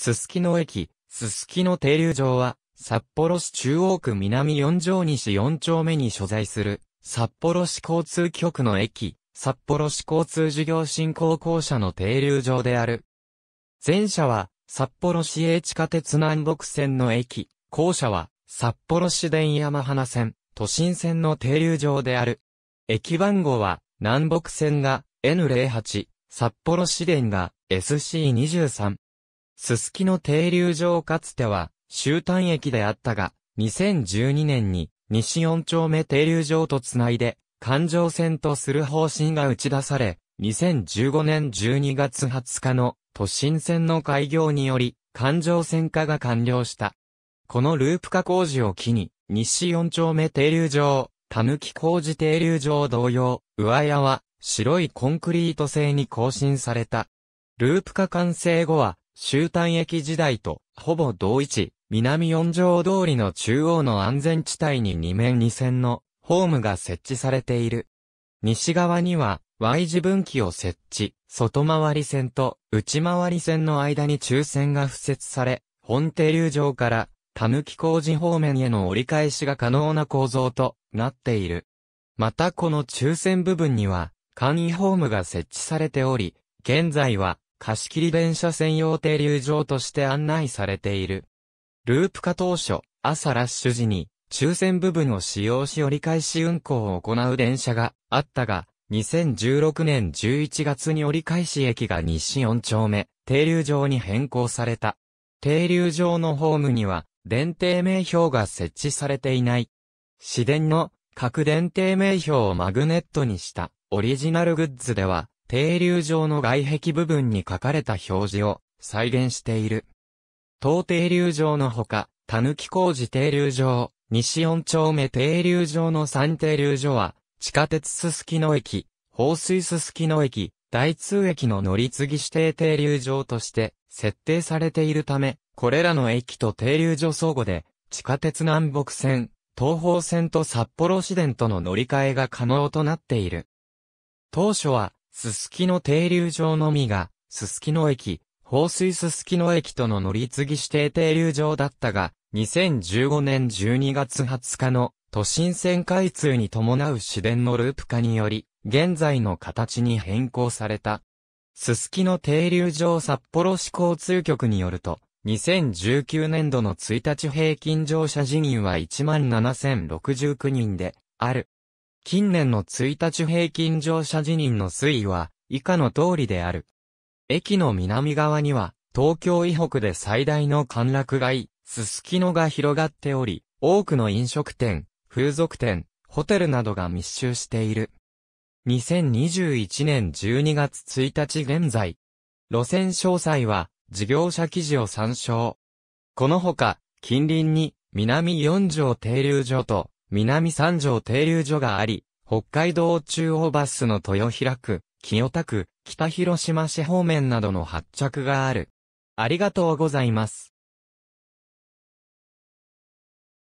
すすきの駅、すすきの停留場は、札幌市中央区南4条西4丁目に所在する、札幌市交通局の駅、札幌市交通事業振興公社の停留場である。前者は、札幌市営地下鉄南北線の駅、後者は、札幌市電山花線、都心線の停留場である。駅番号は、南北線が N08、札幌市電が SC23、すすきの停留場かつては、終端駅であったが、2012年に、西4丁目停留場とつないで、環状線とする方針が打ち出され、2015年12月20日の都心線の開業により、環状線化が完了した。このループ化工事を機に、西4丁目停留場、たぬき工事停留場同様、上屋は白いコンクリート製に更新された。ループ化完成後は、終端駅時代とほぼ同一、南四条通りの中央の安全地帯に2面2線のホームが設置されている。西側には Y 字分岐を設置、外回り線と内回り線の間に中線が付設され、本停留場から田貫工事方面への折り返しが可能な構造となっている。またこの中線部分には簡易ホームが設置されており、現在は貸切電車専用停留場として案内されている。ループ化当初、朝ラッシュ時に、抽選部分を使用し折り返し運行を行う電車があったが、2016年11月に折り返し駅が西4丁目、停留場に変更された。停留場のホームには、電停名標が設置されていない。市電の各電停名標をマグネットにしたオリジナルグッズでは、停留場の外壁部分に書かれた表示を再現している。東停留場のほか、た工事停留場、西四丁目停留場の三停留所は、地下鉄すすきの駅、放水すすきの駅、大通駅の乗り継ぎ指定停留場として設定されているため、これらの駅と停留所相互で、地下鉄南北線、東方線と札幌市電との乗り換えが可能となっている。当初は、すすきの停留場のみが、すすきの駅、放水すすきの駅との乗り継ぎ指定停留場だったが、2015年12月20日の都心線開通に伴う市電のループ化により、現在の形に変更された。すすきの停留場札幌市交通局によると、2019年度の1日平均乗車人員は17,069人で、ある。近年の1日平均乗車時任の推移は、以下の通りである。駅の南側には、東京以北で最大の歓楽街、すすきのが広がっており、多くの飲食店、風俗店、ホテルなどが密集している。2021年12月1日現在。路線詳細は、事業者記事を参照。このほか、近隣に、南四条停留所と、南三条停留所があり、北海道中央バスの豊平区、清田区、北広島市方面などの発着がある。ありがとうございます。